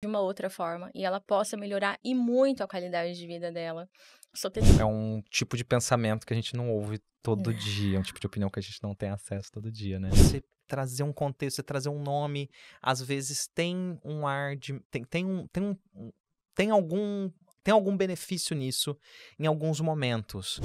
de uma outra forma e ela possa melhorar e muito a qualidade de vida dela. É um tipo de pensamento que a gente não ouve todo é. dia, é um tipo de opinião que a gente não tem acesso todo dia, né? Você trazer um contexto, você trazer um nome, às vezes tem um ar de tem, tem um tem um tem algum tem algum benefício nisso em alguns momentos.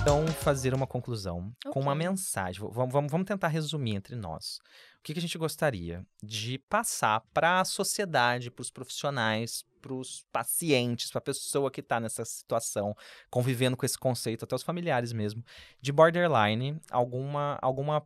então fazer uma conclusão okay. com uma mensagem. Vamos, vamos, vamos tentar resumir entre nós. O que, que a gente gostaria de passar para a sociedade, para os profissionais, para os pacientes, para a pessoa que está nessa situação, convivendo com esse conceito, até os familiares mesmo, de borderline, alguma, alguma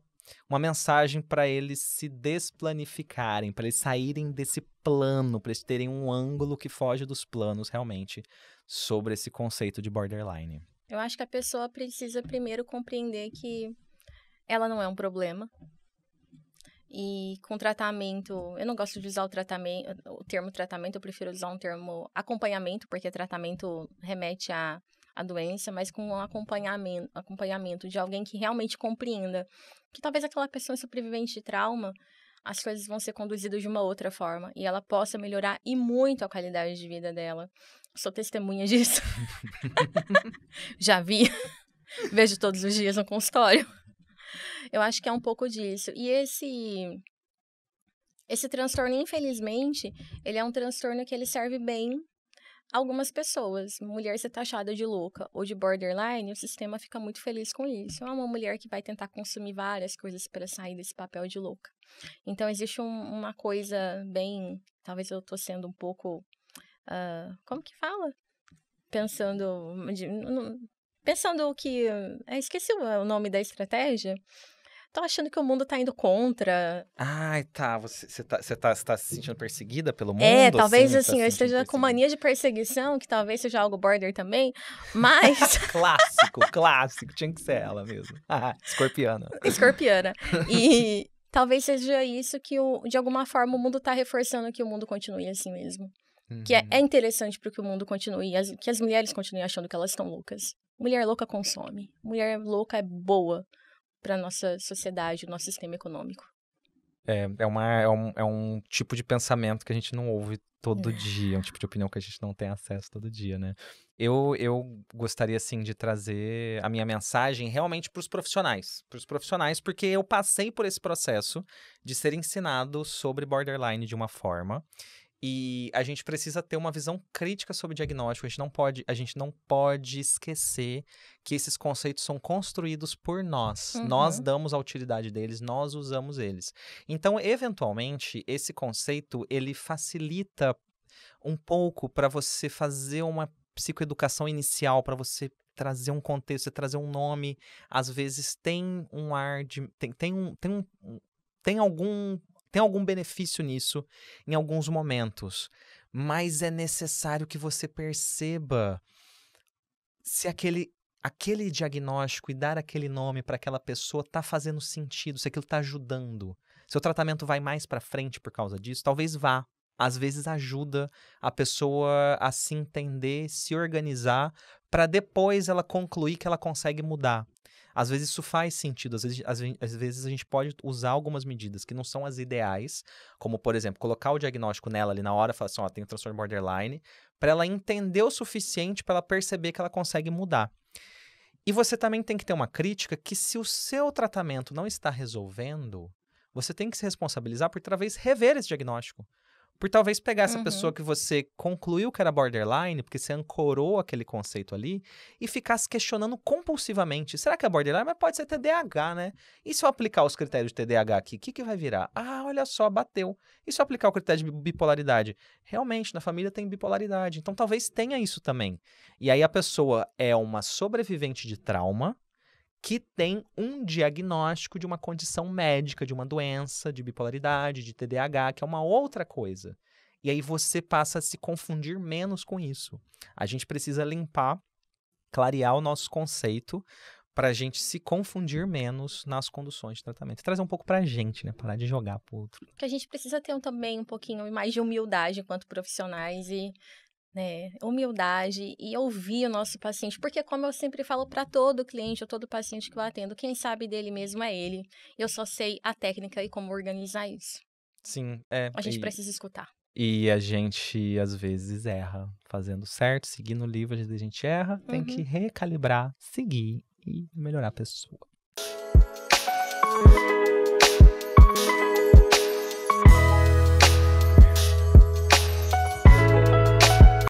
uma mensagem para eles se desplanificarem, para eles saírem desse plano, para eles terem um ângulo que foge dos planos realmente sobre esse conceito de borderline. Eu acho que a pessoa precisa primeiro compreender que ela não é um problema. E com tratamento, eu não gosto de usar o tratamento, o termo tratamento, eu prefiro usar um termo acompanhamento, porque tratamento remete a a doença, mas com um acompanhamento, acompanhamento de alguém que realmente compreenda que talvez aquela pessoa é sobrevivente de trauma as coisas vão ser conduzidas de uma outra forma e ela possa melhorar e muito a qualidade de vida dela. Sou testemunha disso. Já vi. Vejo todos os dias no consultório. Eu acho que é um pouco disso. E esse esse transtorno, infelizmente, ele é um transtorno que ele serve bem algumas pessoas. Mulher ser taxada de louca ou de borderline, o sistema fica muito feliz com isso. É uma mulher que vai tentar consumir várias coisas para sair desse papel de louca. Então, existe um, uma coisa bem. Talvez eu estou sendo um pouco. Uh, como que fala? Pensando. De, pensando que. Ah, esqueci o nome da estratégia. Tô achando que o mundo tá indo contra. Ai, tá. Você, você, tá, você, tá, você tá se sentindo perseguida pelo é, mundo? É, talvez tá assim, tá eu esteja com mania de perseguição, que talvez seja algo border também, mas. clássico, clássico. Tinha que ser ela mesmo. escorpiana. Escorpiana. E talvez seja isso que, o, de alguma forma, o mundo está reforçando que o mundo continue assim mesmo. Uhum. Que é, é uhum. interessante para que o mundo continue, as, que as mulheres continuem achando que elas estão loucas. Mulher louca consome. Mulher louca é boa para nossa sociedade, o nosso sistema econômico. É, é, uma, é, um, é um tipo de pensamento que a gente não ouve todo é. dia, é um tipo de opinião que a gente não tem acesso todo dia, né? Eu, eu gostaria, assim, de trazer a minha mensagem realmente para os profissionais. Para os profissionais, porque eu passei por esse processo de ser ensinado sobre borderline de uma forma. E a gente precisa ter uma visão crítica sobre diagnóstico. A gente não pode, a gente não pode esquecer que esses conceitos são construídos por nós. Uhum. Nós damos a utilidade deles, nós usamos eles. Então, eventualmente, esse conceito ele facilita um pouco para você fazer uma psicoeducação inicial, para você trazer um contexto, trazer um nome, às vezes tem um ar de tem, tem um tem um tem algum tem algum benefício nisso em alguns momentos, mas é necessário que você perceba se aquele aquele diagnóstico e dar aquele nome para aquela pessoa está fazendo sentido, se aquilo está ajudando. Seu tratamento vai mais para frente por causa disso? Talvez vá. Às vezes ajuda a pessoa a se entender, se organizar, para depois ela concluir que ela consegue mudar. Às vezes isso faz sentido, às vezes, às, às vezes a gente pode usar algumas medidas que não são as ideais, como, por exemplo, colocar o diagnóstico nela ali na hora, falar assim, ó, tem um transtorno borderline, para ela entender o suficiente para ela perceber que ela consegue mudar. E você também tem que ter uma crítica que se o seu tratamento não está resolvendo, você tem que se responsabilizar por talvez rever esse diagnóstico. Por talvez pegar essa uhum. pessoa que você concluiu que era borderline, porque você ancorou aquele conceito ali, e ficar se questionando compulsivamente. Será que é borderline? Mas pode ser TDAH, né? E se eu aplicar os critérios de TDAH aqui, o que, que vai virar? Ah, olha só, bateu. E se eu aplicar o critério de bipolaridade? Realmente, na família tem bipolaridade. Então talvez tenha isso também. E aí a pessoa é uma sobrevivente de trauma que tem um diagnóstico de uma condição médica, de uma doença, de bipolaridade, de TDAH, que é uma outra coisa. E aí você passa a se confundir menos com isso. A gente precisa limpar, clarear o nosso conceito para a gente se confundir menos nas conduções de tratamento. Trazer um pouco para a gente, né? Parar de jogar para outro. Que a gente precisa ter também um pouquinho mais de humildade enquanto profissionais e né? Humildade e ouvir o nosso paciente, porque como eu sempre falo para todo cliente ou todo paciente que eu atendo, quem sabe dele mesmo é ele. Eu só sei a técnica e como organizar isso. Sim, é. A gente e, precisa escutar. E a gente às vezes erra, fazendo certo, seguindo o livro, às vezes a gente erra, uhum. tem que uhum. recalibrar, seguir e melhorar a pessoa.